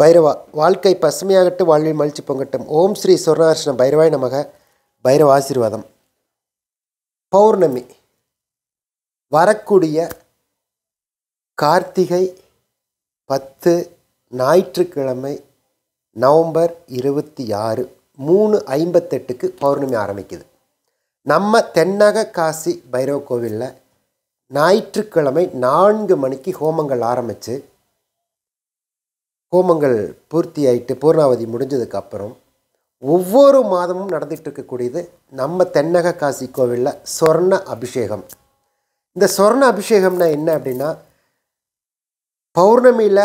பைரவா வாழ்க்கை பசுமையாகட்டு வாழ்வில் மகிழ்ச்சி பொங்கட்டும் ஓம் ஸ்ரீ சுவர்ணார்ஷ்ண பைரவாய் நமக பைரவ ஆசீர்வாதம் பௌர்ணமி வரக்கூடிய கார்த்திகை பத்து ஞாயிற்றுக்கிழமை நவம்பர் இருபத்தி ஆறு மூணு ஐம்பத்தெட்டுக்கு பௌர்ணமி ஆரம்பிக்குது நம்ம தென்னக காசி பைரவ கோவிலில் ஞாயிற்றுக்கிழமை நான்கு மணிக்கு ஹோமங்கள் ஆரம்பித்து ஹோமங்கள் பூர்த்தி ஆகிட்டு பூர்ணாவதி முடிஞ்சதுக்கப்புறம் ஒவ்வொரு மாதமும் நடந்துகிட்டு இருக்கக்கூடியது நம்ம தென்னக காசி கோவிலில் சொர்ண அபிஷேகம் இந்த சொர்ண அபிஷேகம்னா என்ன அப்படின்னா பௌர்ணமியில்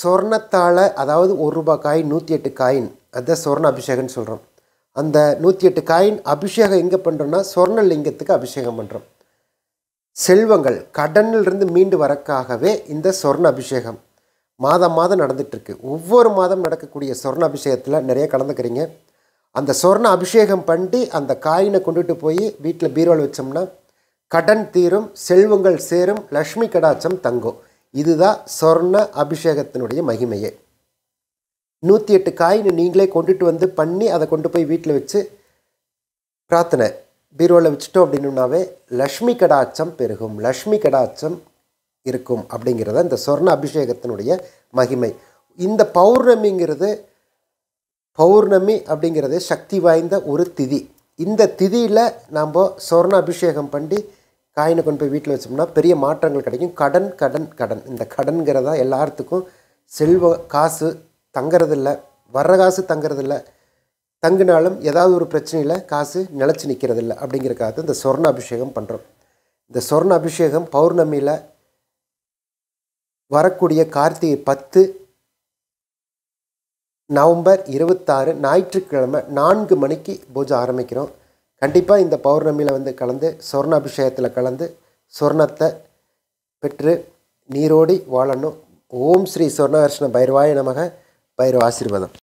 சொர்ணத்தால் அதாவது ஒரு ரூபா காயின் நூற்றி எட்டு காயின் அதுதான் சொர்ண அபிஷேகம்னு சொல்கிறோம் அந்த நூற்றி எட்டு காயின் அபிஷேகம் எங்கே பண்ணுறோன்னா சொர்ண லிங்கத்துக்கு அபிஷேகம் பண்ணுறோம் செல்வங்கள் கடனிலிருந்து மீண்டு வரக்காகவே இந்த சொர்ண அபிஷேகம் மாதம் மாதம் நடந்துகிட்ருக்கு ஒவ்வொரு மாதம் நடக்கக்கூடிய சொர்ண அபிஷேகத்தில் நிறைய கலந்துக்கிறீங்க அந்த சொர்ண அபிஷேகம் பண்ணி அந்த காயினை கொண்டுட்டு போய் வீட்டில் பீரோல் வச்சோம்னா கடன் தீரும் செல்வங்கள் சேரும் லக்ஷ்மி கடாச்சம் தங்கும் இதுதான் சொர்ண அபிஷேகத்தினுடைய மகிமையே நூற்றி எட்டு காயினை நீங்களே கொண்டுட்டு வந்து பண்ணி அதை கொண்டு போய் வீட்டில் வச்சு பிரார்த்தனை பீரோவில் வச்சுட்டோம் அப்படின்னாவே லக்ஷ்மி கடாச்சம் பெருகும் லக்ஷ்மி கடாச்சம் இருக்கும் அப்படிங்கிறத இந்த சொர்ண அபிஷேகத்தினுடைய மகிமை இந்த பௌர்ணமிங்கிறது பௌர்ணமி அப்படிங்கிறது சக்தி வாய்ந்த ஒரு திதி இந்த திதியில் நாம் சொர்ண அபிஷேகம் பண்ணி காயினை கொண்டு போய் வீட்டில் வச்சோம்னா பெரிய மாற்றங்கள் கிடைக்கும் கடன் கடன் கடன் இந்த கடன்கிறதா எல்லாத்துக்கும் செல்வ காசு தங்கிறதில்ல வர்ற காசு தங்கிறதில்ல தங்கினாலும் ஏதாவது ஒரு பிரச்சனையில் காசு நிலச்சி நிற்கிறதில்ல அப்படிங்கிறக்காக இந்த சொர்ண அபிஷேகம் பண்ணுறோம் இந்த சொர்ண அபிஷேகம் பௌர்ணமியில் வரக்கூடிய கார்த்திகை பத்து நவம்பர் இருபத்தாறு ஞாயிற்றுக்கிழமை நான்கு மணிக்கு பூஜை ஆரம்பிக்கிறோம் கண்டிப்பாக இந்த பௌர்ணமியில் வந்து கலந்து சொர்ண அபிஷேகத்தில் கலந்து சொர்ணத்தை பெற்று நீரோடி வாழணும் ஓம் ஸ்ரீ சொர்ணகர்ஷ்ண பைரவாய நமக பைரவ ஆசீர்வாதம்